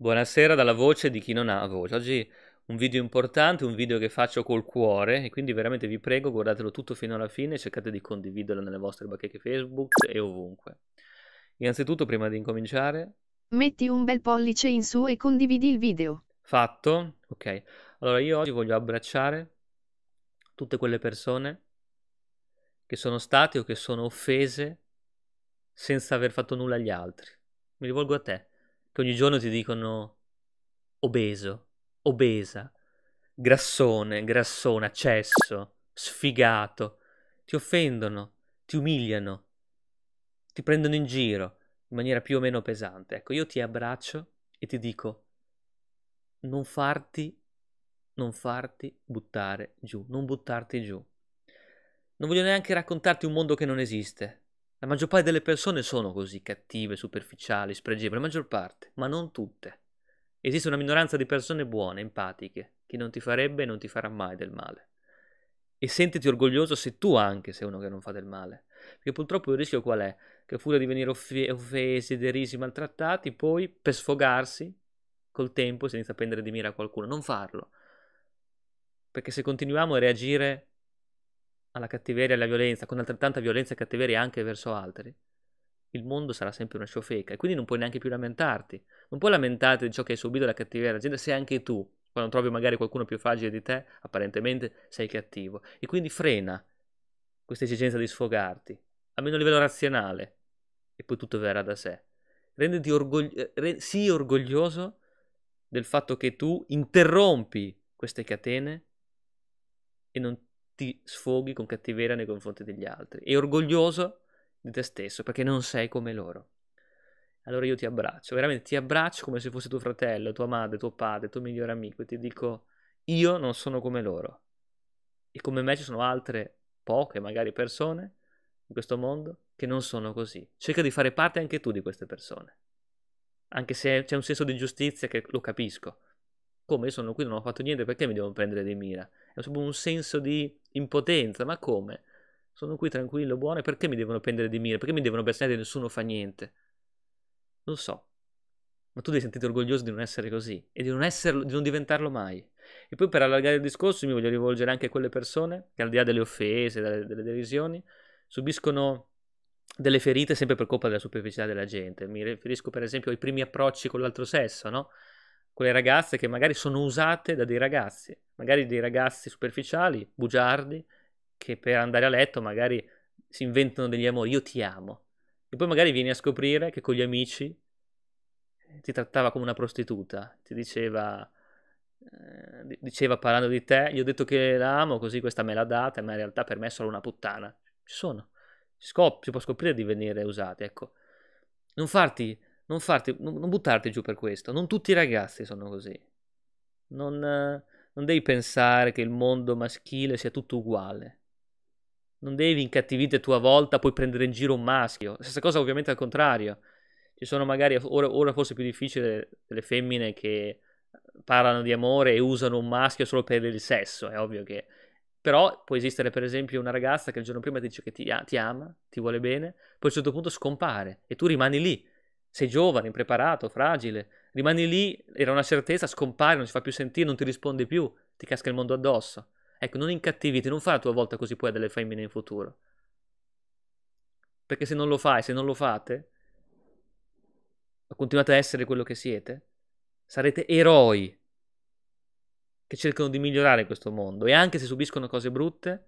Buonasera dalla voce di chi non ha voce. Oggi un video importante, un video che faccio col cuore e quindi veramente vi prego guardatelo tutto fino alla fine e cercate di condividerlo nelle vostre bacheche Facebook e ovunque. Innanzitutto, prima di incominciare... Metti un bel pollice in su e condividi il video. Fatto? Ok. Allora io oggi voglio abbracciare tutte quelle persone che sono state o che sono offese senza aver fatto nulla agli altri. Mi rivolgo a te che ogni giorno ti dicono obeso, obesa, grassone, grassone, accesso, sfigato, ti offendono, ti umiliano, ti prendono in giro in maniera più o meno pesante. Ecco, io ti abbraccio e ti dico non farti non farti buttare giù, non buttarti giù. Non voglio neanche raccontarti un mondo che non esiste, la maggior parte delle persone sono così cattive, superficiali, spregevoli, la maggior parte, ma non tutte. Esiste una minoranza di persone buone, empatiche, che non ti farebbe e non ti farà mai del male. E sentiti orgoglioso se tu anche sei uno che non fa del male. Perché purtroppo il rischio qual è? Che a furia di venire offesi, derisi, maltrattati, poi per sfogarsi, col tempo si inizia a prendere di mira qualcuno. Non farlo. Perché se continuiamo a reagire alla cattiveria e alla violenza, con altrettanta violenza e cattiveria anche verso altri, il mondo sarà sempre una sciofeca e quindi non puoi neanche più lamentarti. Non puoi lamentarti di ciò che hai subito la cattiveria della gente se anche tu, quando trovi magari qualcuno più fragile di te, apparentemente sei cattivo. E quindi frena questa esigenza di sfogarti, almeno a livello razionale, e poi tutto verrà da sé. Renditi orgogli- eh, re- sii orgoglioso del fatto che tu interrompi queste catene e non ti sfoghi con cattiveria nei confronti degli altri e orgoglioso di te stesso perché non sei come loro. Allora io ti abbraccio, veramente ti abbraccio come se fossi tuo fratello, tua madre, tuo padre, tuo migliore amico e ti dico io non sono come loro. E come me ci sono altre poche, magari persone in questo mondo che non sono così. Cerca di fare parte anche tu di queste persone. Anche se c'è un senso di giustizia che lo capisco, come io sono qui, non ho fatto niente, perché mi devono prendere di mira? È proprio un senso di impotenza, ma come? Sono qui tranquillo, buono, perché mi devono prendere di mira? Perché mi devono bestemmiare e nessuno fa niente? Non so. Ma tu devi sentirti orgoglioso di non essere così e di non, esserlo, di non diventarlo mai. E poi per allargare il discorso mi voglio rivolgere anche a quelle persone che al di là delle offese, delle, delle derisioni, subiscono delle ferite sempre per colpa della superficialità della gente. Mi riferisco per esempio ai primi approcci con l'altro sesso, no? quelle ragazze che magari sono usate da dei ragazzi, magari dei ragazzi superficiali, bugiardi, che per andare a letto magari si inventano degli amori, io ti amo. E poi magari vieni a scoprire che con gli amici eh, ti trattava come una prostituta, ti diceva, eh, diceva parlando di te, gli ho detto che l'amo, così questa me l'ha data, ma in realtà per me è solo una puttana. Ci sono, si, scop- si può scoprire di venire usati, ecco. Non farti non, farti, non, non buttarti giù per questo. Non tutti i ragazzi sono così. Non, non devi pensare che il mondo maschile sia tutto uguale. Non devi incattivire a tua volta, poi prendere in giro un maschio. La stessa cosa ovviamente al contrario. Ci sono magari, ora, ora forse più difficile, le femmine che parlano di amore e usano un maschio solo per il sesso, è ovvio che... Però può esistere per esempio una ragazza che il giorno prima ti dice che ti, ti ama, ti vuole bene, poi a un certo punto scompare e tu rimani lì sei giovane, impreparato, fragile, rimani lì, era una certezza, scompare, non si fa più sentire, non ti risponde più, ti casca il mondo addosso. Ecco, non incattiviti, non fai la tua volta così poi a delle femmine in futuro. Perché se non lo fai, se non lo fate, continuate a essere quello che siete, sarete eroi che cercano di migliorare questo mondo e anche se subiscono cose brutte,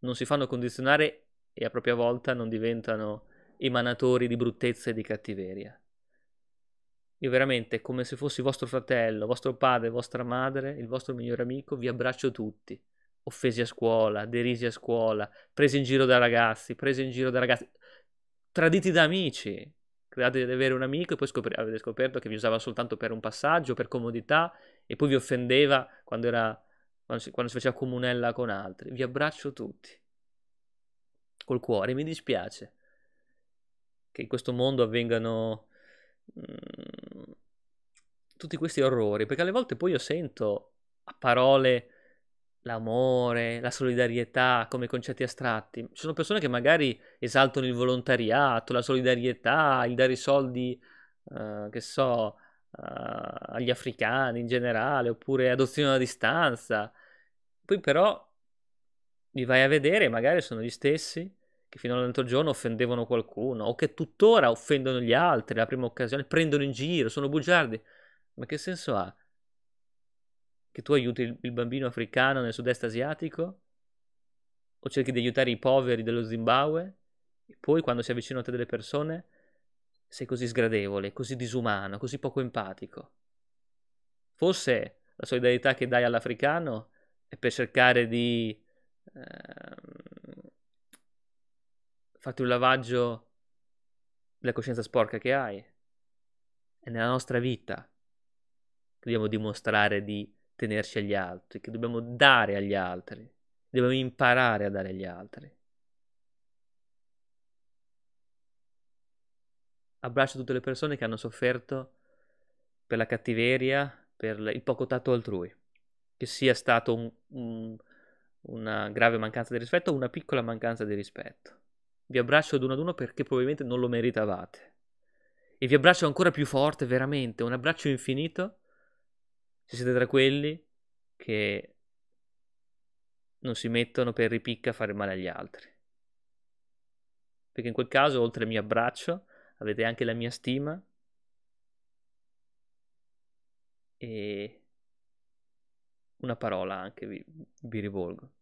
non si fanno condizionare e a propria volta non diventano emanatori di bruttezza e di cattiveria. Io veramente, come se fossi vostro fratello, vostro padre, vostra madre, il vostro migliore amico, vi abbraccio tutti. Offesi a scuola, derisi a scuola, presi in giro da ragazzi, presi in giro da ragazzi, traditi da amici. Create di avere un amico e poi scopri- avete scoperto che vi usava soltanto per un passaggio, per comodità, e poi vi offendeva quando, era, quando si, quando si faceva comunella con altri. Vi abbraccio tutti. Col cuore, mi dispiace che in questo mondo avvengano Mm, tutti questi orrori, perché alle volte poi io sento a parole l'amore, la solidarietà come concetti astratti. Ci sono persone che magari esaltano il volontariato, la solidarietà, il dare i soldi, uh, che so, uh, agli africani in generale, oppure adozione alla distanza. Poi però li vai a vedere, magari sono gli stessi che fino all'altro giorno offendevano qualcuno o che tuttora offendono gli altri alla prima occasione, prendono in giro, sono bugiardi. Ma che senso ha che tu aiuti il bambino africano nel sud-est asiatico? O cerchi di aiutare i poveri dello Zimbabwe? E poi quando si avvicinano a te delle persone sei così sgradevole, così disumano, così poco empatico. Forse la solidarietà che dai all'africano è per cercare di eh, fate un lavaggio della coscienza sporca che hai. È nella nostra vita che dobbiamo dimostrare di tenerci agli altri, che dobbiamo dare agli altri, dobbiamo imparare a dare agli altri. Abbraccio tutte le persone che hanno sofferto per la cattiveria, per il poco tatto altrui, che sia stato un, un, una grave mancanza di rispetto o una piccola mancanza di rispetto vi abbraccio ad uno ad uno perché probabilmente non lo meritavate. E vi abbraccio ancora più forte, veramente, un abbraccio infinito, se siete tra quelli che non si mettono per ripicca a fare male agli altri. Perché in quel caso, oltre al mio abbraccio, avete anche la mia stima. E una parola anche vi, vi rivolgo.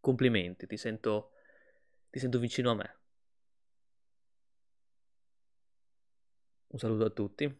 Complimenti, ti sento ti sento vicino a me. Un saluto a tutti.